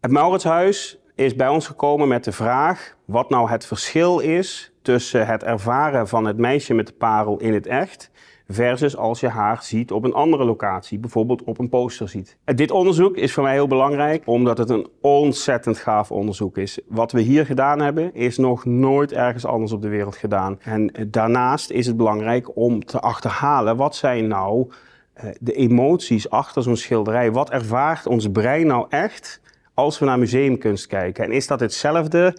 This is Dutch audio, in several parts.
Het Mauritshuis is bij ons gekomen met de vraag wat nou het verschil is tussen het ervaren van het meisje met de parel in het echt versus als je haar ziet op een andere locatie, bijvoorbeeld op een poster ziet. Dit onderzoek is voor mij heel belangrijk omdat het een ontzettend gaaf onderzoek is. Wat we hier gedaan hebben is nog nooit ergens anders op de wereld gedaan. En daarnaast is het belangrijk om te achterhalen wat zijn nou eh, de emoties achter zo'n schilderij. Wat ervaart ons brein nou echt als we naar museumkunst kijken. En is dat hetzelfde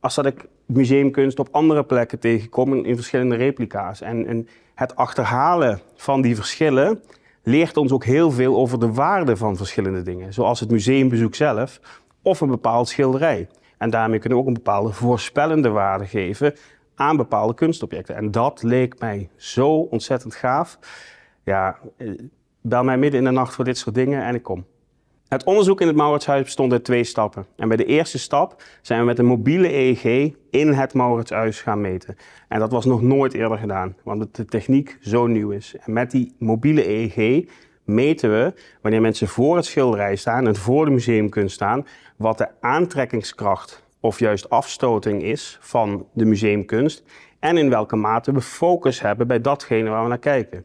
als dat ik museumkunst op andere plekken tegenkom in, verschillende replica's? En, en het achterhalen van die verschillen leert ons ook heel veel over de waarde van verschillende dingen. Zoals het museumbezoek zelf of een bepaald schilderij. En daarmee kunnen we ook een bepaalde voorspellende waarde geven aan bepaalde kunstobjecten. En dat leek mij zo ontzettend gaaf. Ja, eh, bel mij midden in de nacht voor dit soort dingen en ik kom. Het onderzoek in het Mauritshuis bestond uit twee stappen. En bij de eerste stap zijn we met een mobiele EEG in het Mauritshuis gaan meten. En dat was nog nooit eerder gedaan, want de techniek zo nieuw is. En met die mobiele EEG meten we wanneer mensen voor het schilderij staan en voor de museumkunst staan, wat de aantrekkingskracht of juist afstoting is van de museumkunst en in welke mate we focus hebben bij datgene waar we naar kijken.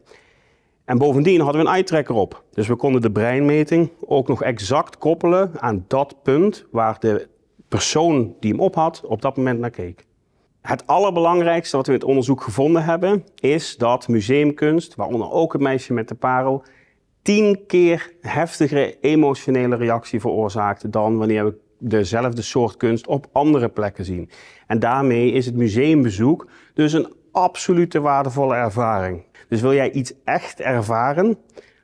En bovendien hadden we een eye-tracker op. Dus we konden de breinmeting ook nog exact koppelen aan dat punt waar de persoon die hem op had op dat moment naar keek. Het allerbelangrijkste wat we in het onderzoek gevonden hebben, is dat museumkunst, waaronder ook het meisje met de parel, tien keer heftigere emotionele reactie veroorzaakt dan wanneer we dezelfde soort kunst op andere plekken zien. En daarmee is het museumbezoek dus een absolute waardevolle ervaring. Dus wil jij iets echt ervaren,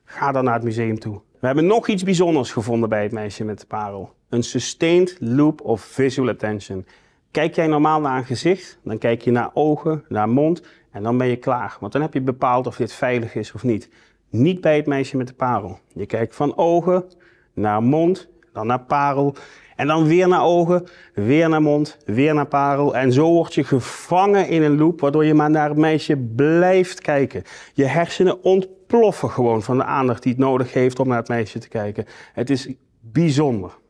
ga dan naar het museum toe. We hebben nog iets bijzonders gevonden bij het meisje met de parel. Een sustained loop of visual attention. Kijk jij normaal naar een gezicht, dan kijk je naar ogen, naar mond en dan ben je klaar. Want dan heb je bepaald of dit veilig is of niet. Niet bij het meisje met de parel. Je kijkt van ogen naar mond dan naar parel. En dan weer naar ogen, weer naar mond, weer naar parel. En zo word je gevangen in een loop, waardoor je maar naar het meisje blijft kijken. Je hersenen ontploffen gewoon van de aandacht die het nodig heeft om naar het meisje te kijken. Het is bijzonder.